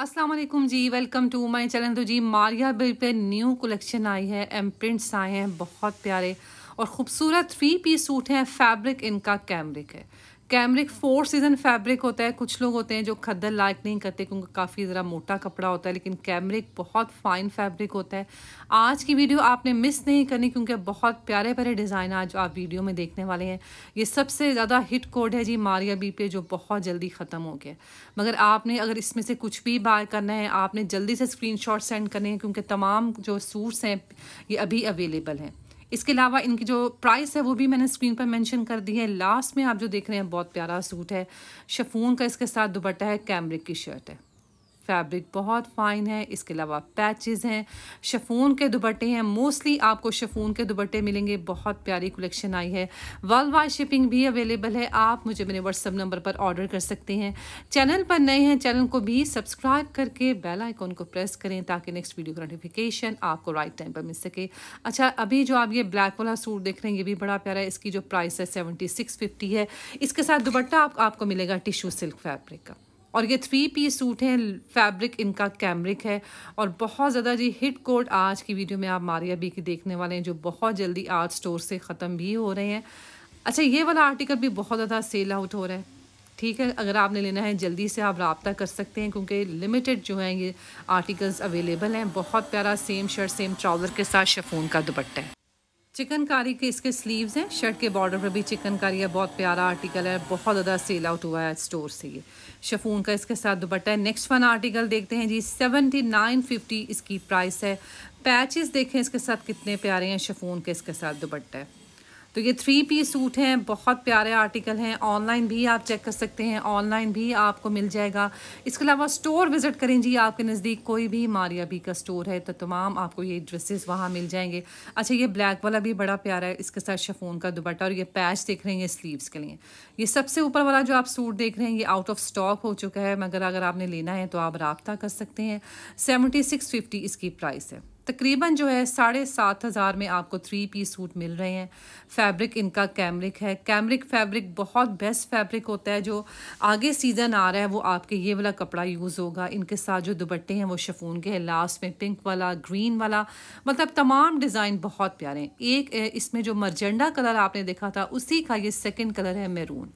Aslam ji welcome to my channel तो जी मारिया बिल पे न्यू कलेक्शन आई है एम प्रिंट्स आए हैं बहुत प्यारे और ख़ूबसूरत थ्री पीस सूट हैं फैब्रिक इनका कैमरिक है कैमरिक फोर सीज़न फैब्रिक होता है कुछ लोग होते हैं जो खद्दर लाइक नहीं करते क्योंकि काफ़ी ज़रा मोटा कपड़ा होता है लेकिन कैमरिक बहुत फाइन फैब्रिक होता है आज की वीडियो आपने मिस नहीं करनी क्योंकि बहुत प्यारे प्यारे डिज़ाइन आज आप वीडियो में देखने वाले हैं ये सबसे ज़्यादा हिट कोड है जी मारिया बी पे जो बहुत जल्दी ख़त्म हो गया मगर आपने अगर इसमें से कुछ भी बाय करना है आपने जल्दी से स्क्रीन सेंड करने हैं क्योंकि तमाम जो सूट्स हैं ये अभी अवेलेबल हैं इसके अलावा इनकी जो प्राइस है वो भी मैंने स्क्रीन पर मेंशन कर दी है लास्ट में आप जो देख रहे हैं बहुत प्यारा सूट है शफून का इसके साथ दुपट्टा है कैमरिक की शर्ट है फैब्रिक बहुत फ़ाइन है इसके अलावा पैचेस हैं शफून के दुपट्टे हैं मोस्टली आपको शफून के दुपट्टे मिलेंगे बहुत प्यारी कलेक्शन आई है वर्ल्ड वाइड शिपिंग भी अवेलेबल है आप मुझे मेरे व्हाट्सअप नंबर पर ऑर्डर कर सकते हैं चैनल पर नए हैं चैनल को भी सब्सक्राइब करके बेल आइकॉन को प्रेस करें ताकि नेक्स्ट वीडियो का नोटिफिकेशन आपको राइट टाइम पर मिल सके अच्छा अभी जो आप ये ब्लैक वाला सूट देख रहे हैं ये भी बड़ा प्यारा है इसकी जो प्राइस है सेवेंटी सिक्स फिफ्टी है इसके साथ दुपट्टा आप, आपको मिलेगा टिशू सिल्क फैब्रिक का और ये थ्री पीस सूट हैं फैब्रिक इनका कैमरिक है और बहुत ज़्यादा जी हिट कोड आज की वीडियो में आप मारिया बी की देखने वाले हैं जो बहुत जल्दी आर्ट स्टोर से ख़त्म भी हो रहे हैं अच्छा ये वाला आर्टिकल भी बहुत ज़्यादा सेल आउट हो रहा है ठीक है अगर आपने लेना है जल्दी से आप रबता कर सकते हैं क्योंकि लिमिटेड जो हैं ये आर्टिकल्स अवेलेबल हैं बहुत प्यारा सेम शर्ट सेम ट्राउज़र के साथ शफून का दुपट्टा है चिकनकारी के इसके स्लीव्स हैं शर्ट के बॉर्डर पर भी चिकनकारी है बहुत प्यारा आर्टिकल है बहुत ज़्यादा सेल आउट हुआ है स्टोर से ये शफून का इसके साथ दुपट्टा है नेक्स्ट वन आर्टिकल देखते हैं जी सेवेंटी नाइन फिफ्टी इसकी प्राइस है पैचेस देखें इसके साथ कितने प्यारे हैं शफून के इसके साथ दुपट्टा है तो ये थ्री पीस सूट हैं बहुत प्यारे आर्टिकल हैं ऑनलाइन भी आप चेक कर सकते हैं ऑनलाइन भी आपको मिल जाएगा इसके अलावा स्टोर विज़िट करें जी आपके नज़दीक कोई भी मारिया बी का स्टोर है तो तमाम आपको ये ड्रेसेस वहाँ मिल जाएंगे अच्छा ये ब्लैक वाला भी बड़ा प्यारा है इसके साथ शफोन का दुपट्टा और ये पैच देख रहे हैं ये स्लीवस के लिए ये सबसे ऊपर वाला जो आप सूट देख रहे हैं ये आउट ऑफ स्टॉक हो चुका है मगर अगर आपने लेना है तो आप रबता कर सकते हैं सेवेंटी सिक्स फिफ्टी इसकी प्राइस है तकरीबन जो है साढ़े सात हज़ार में आपको थ्री पीस सूट मिल रहे हैं फैब्रिक इनका कैमरिक है कैमरिक फैब्रिक बहुत बेस्ट फैब्रिक होता है जो आगे सीज़न आ रहा है वो आपके ये वाला कपड़ा यूज़ होगा इनके साथ जो दुपट्टे हैं वो शफून के हैं लास्ट में पिंक वाला ग्रीन वाला मतलब तमाम डिज़ाइन बहुत प्यारे हैं एक इसमें जो मरजेंडा कलर आपने देखा था उसी का ये सेकेंड कलर है मेरून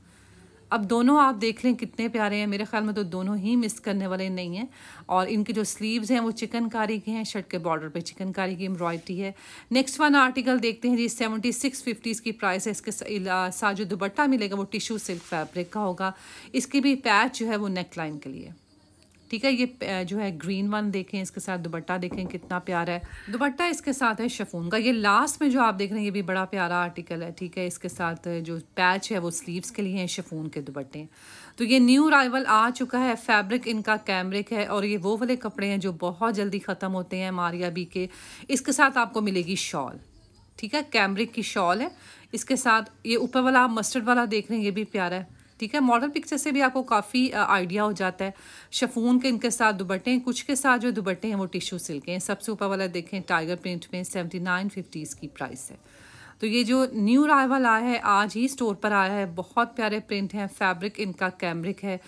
अब दोनों आप देख लें कितने प्यारे हैं मेरे ख्याल में तो दोनों ही मिस करने वाले नहीं हैं और इनके जो स्लीव्स हैं वो चिकनकारी के हैं शर्ट के बॉर्डर पे चिकनकारी की एम्ब्रॉयडरी है नेक्स्ट वन आर्टिकल देखते हैं जी सेवेंटी सिक्स फिफ्टीज़ की प्राइस है इसके साथ जो दुबट्टा मिलेगा वो टिशू सिल्क फैब्रिक का होगा इसकी भी पैच जो है वो नेक लाइन के लिए ठीक है ये जो है ग्रीन वन देखें इसके साथ दुबट्टा देखें कितना प्यारा है दुबट्टा इसके साथ है शफून का ये लास्ट में जो आप देख रहे हैं ये भी बड़ा प्यारा आर्टिकल है ठीक है इसके साथ जो पैच है वो स्लीव्स के लिए हैं शफून के दुबट्टे तो ये न्यू राइवल आ चुका है फैब्रिक इनका कैमरिक है और ये वो वाले कपड़े हैं जो बहुत जल्दी ख़त्म होते हैं मारिया बी के इसके साथ आपको मिलेगी शॉल ठीक है कैमरिक की शॉल है इसके साथ ये ऊपर वाला आप मस्टर्ड वाला देख रहे हैं ये भी प्यारा है ठीक है मॉडल पिक्चर से भी आपको काफ़ी आइडिया हो जाता है शफून के इनके साथ दुबट्टे हैं कुछ के साथ जो दुबट्टे हैं वो टिश्यू सिल्क हैं सबसे ऊपर वाला देखें टाइगर प्रिंट में सेवेंटी नाइन फिफ्टीज़ की प्राइस है तो ये जो न्यू राइवल आया है आज ही स्टोर पर आया है बहुत प्यारे प्रिंट हैं फैब्रिक इनका कैमरिक है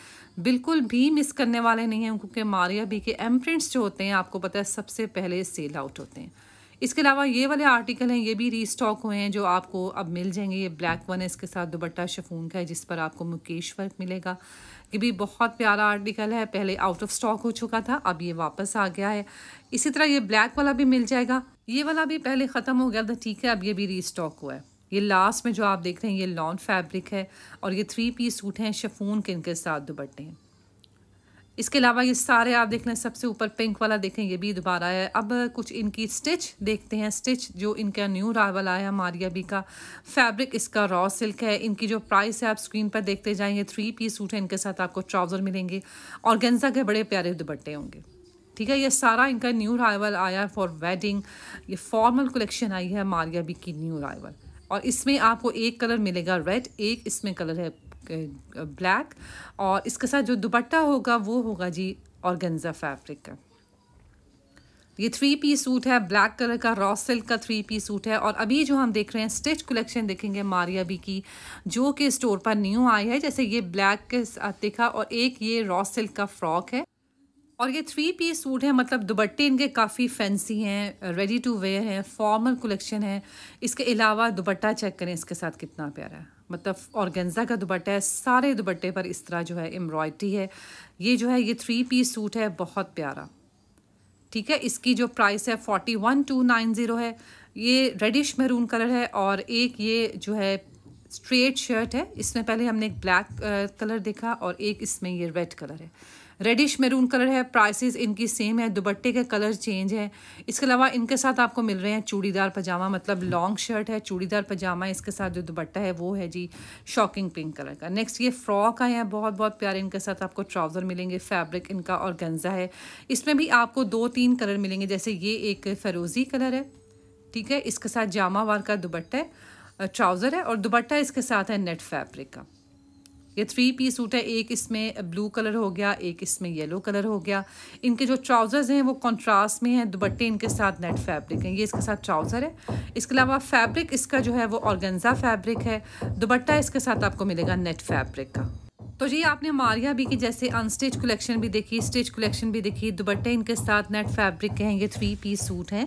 बिल्कुल भी मिस करने वाले नहीं हैं क्योंकि मारिया भी के एम प्रिंट्स जो होते हैं आपको पता है सबसे पहले सेल आउट होते हैं इसके अलावा ये वाले आर्टिकल हैं ये भी रीस्टॉक हुए हैं जो आपको अब मिल जाएंगे ये ब्लैक वन है इसके साथ दुबट्टा शफून का है जिस पर आपको मुकेश वर्क मिलेगा ये भी बहुत प्यारा आर्टिकल है पहले आउट ऑफ स्टॉक हो चुका था अब ये वापस आ गया है इसी तरह ये ब्लैक वाला भी मिल जाएगा ये वाला भी पहले ख़त्म हो गया था ठीक है अब ये भी रीस्टॉक हुआ है ये लास्ट में जो आप देख रहे हैं ये लॉन्ग फैब्रिक है और ये थ्री पीस सूट हैं शफून के इनके साथ दुबट्टे हैं इसके अलावा ये सारे आप देख लें सबसे ऊपर पिंक वाला देखें ये भी दोबारा है अब कुछ इनकी स्टिच देखते हैं स्टिच जो इनका न्यू रावल आया मारिया बी का फैब्रिक इसका रॉ सिल्क है इनकी जो प्राइस है आप स्क्रीन पर देखते जाएंगे थ्री पीस सूट है इनके साथ आपको ट्राउज़र मिलेंगे और गेंजा के बड़े प्यारे दुपट्टे होंगे ठीक है ये सारा इनका न्यू राइवल आया फॉर वेडिंग ये फॉर्मल कलेक्शन आई है मारिया बी की न्यू राइवल और इसमें आपको एक कलर मिलेगा रेड एक इसमें कलर है ब्लैक और इसके साथ जो दुपट्टा होगा वो होगा जी ऑर्गेन्जा फैब्रिक का ये थ्री पीस सूट है ब्लैक कलर का रॉ सिल्क का थ्री पीस सूट है और अभी जो हम देख रहे हैं स्टिच कलेक्शन देखेंगे मारिया बी की जो कि स्टोर पर न्यू आई है जैसे ये ब्लैक के साथ देखा और एक ये रॉ सिल्क का फ्रॉक है और ये थ्री पीस सूट है मतलब दुपट्टे इनके काफ़ी फैंसी हैं रेडी टू वेयर हैं फॉर्मल कलेक्शन है इसके अलावा दुबट्टा चेक करें इसके साथ कितना प्यारा है मतलब ऑर्गेंजा का दुपट्टा है सारे दुपट्टे पर इस तरह जो है एम्ब्रॉयडरी है ये जो है ये थ्री पीस सूट है बहुत प्यारा ठीक है इसकी जो प्राइस है forty one two nine zero है ये रेडिश मैरून कलर है और एक ये जो है स्ट्रेट शर्ट है इसमें पहले हमने एक ब्लैक कलर uh, देखा और एक इसमें ये रेड कलर है रेडिश मेरून कलर है प्राइसेस इनकी सेम है दुबट्टे के कलर चेंज है इसके अलावा इनके साथ आपको मिल रहे हैं चूड़ीदार पजामा मतलब लॉन्ग शर्ट है चूड़ीदार पजामा इसके साथ जो दुबट्टा है वो है जी शॉकिंग पिंक कलर का नेक्स्ट ये फ्रॉक आए हैं बहुत बहुत प्यारे इनके साथ आपको ट्राउज़र मिलेंगे फैब्रिक इनका और गंजा है इसमें भी आपको दो तीन कलर मिलेंगे जैसे ये एक फरोज़ी कलर है ठीक है इसके साथ जामा का दुबट्टा है ट्राउज़र है और दुपट्टा इसके साथ है नेट फैब्रिक का ये थ्री पीस सूट है एक इसमें ब्लू कलर हो गया एक इसमें येलो कलर हो गया इनके जो ट्राउज़र्स हैं वो कंट्रास्ट में हैं दुपट्टे इनके साथ नेट फैब्रिक हैं ये इसके साथ ट्राउज़र है इसके अलावा फैब्रिक इसका जो है वो ऑर्गेंजा फैब्रिक है दुपट्टा इसके साथ आपको मिलेगा नेट फैब्रिक का तो जी आपने मारिया भी की जैसे अनस्टिच कलेक्शन भी देखी स्टिच कलेक्शन भी देखी दुपट्टे इनके साथ नेट फैब्रिक के हैं ये थ्री पीस सूट हैं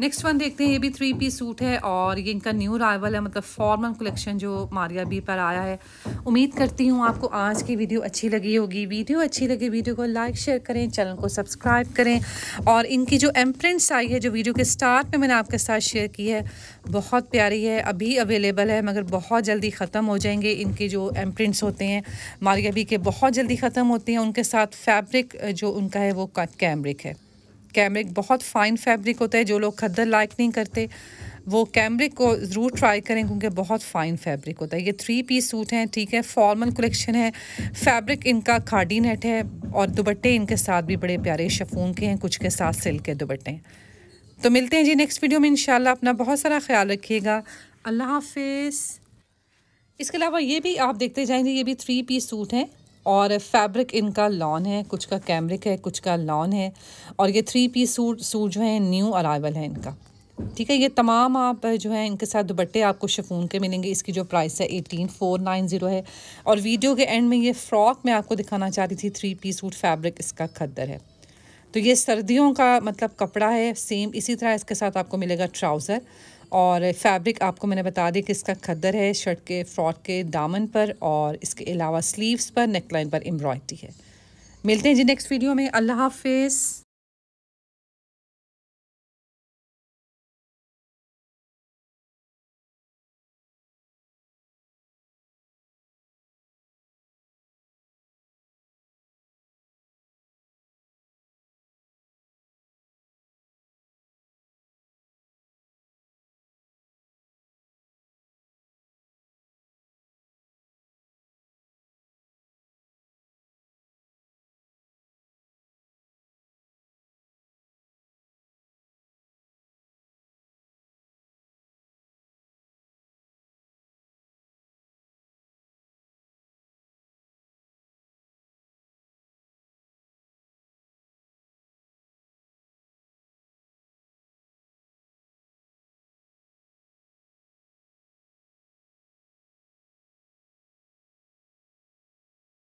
नेक्स्ट वन देखते हैं ये भी थ्री पीस सूट है और ये इनका न्यू राइवल है मतलब फॉर्मल कलेक्शन जो मारिया बी पर आया है उम्मीद करती हूँ आपको आज की वीडियो अच्छी लगी होगी वीडियो अच्छी लगी वीडियो को लाइक शेयर करें चैनल को सब्सक्राइब करें और इनकी जो एम प्रिंट्स आई है जो वीडियो के स्टार्ट में मैंने आपके साथ शेयर की है बहुत प्यारी है अभी अवेलेबल है मगर बहुत जल्दी ख़त्म हो जाएंगे इनके जो एम प्रिंट्स होते हैं मारिया बी के बहुत जल्दी ख़त्म होते हैं उनके साथ फैब्रिक जो उनका है वो कैमरिक है कैमरिक बहुत फ़ाइन फैब्रिक होता है जो लोग खद्दर लाइक नहीं करते वो कैमरिक को ज़रूर ट्राई करें क्योंकि बहुत फ़ाइन फैब्रिक होता है ये थ्री पीस सूट हैं ठीक है फॉर्मल कलेक्शन है फैब्रिक इनका खाडी नेट है और दुबट्टे इनके साथ भी बड़े प्यारे शफून के हैं कुछ के साथ सिल्क के दुबट्टे तो मिलते हैं जी नेक्स्ट वीडियो में इंशाल्लाह अपना बहुत सारा ख्याल रखिएगा अल्लाह हाफिज़ इसके अलावा ये भी आप देखते जाएंगे ये भी थ्री पीस सूट हैं और फैब्रिक इनका लॉन है कुछ का कैमरिक है कुछ का लॉन है और ये थ्री पीस सूट सूट जो है न्यू अरावल है इनका ठीक है ये तमाम आप जो है इनके साथ दुपट्टे आपको शफून के मिलेंगे इसकी जो प्राइस है एटीन फोर नाइन ज़ीरो है और वीडियो के एंड में ये फ़्रॉक मैं आपको दिखाना चाह रही थी थ्री पीस सूट फैब्रिक इसका खद्दर है तो ये सर्दियों का मतलब कपड़ा है सेम इसी तरह इसके साथ आपको मिलेगा ट्राउज़र और फैब्रिक आपको मैंने बता दी कि इसका खद्दर है शर्ट के फ्रॉक के दामन पर और इसके अलावा स्लीव्स पर नेकलाइन पर एम्ब्रॉयडरी है मिलते हैं जी नेक्स्ट वीडियो में अल्लाह हाफिज़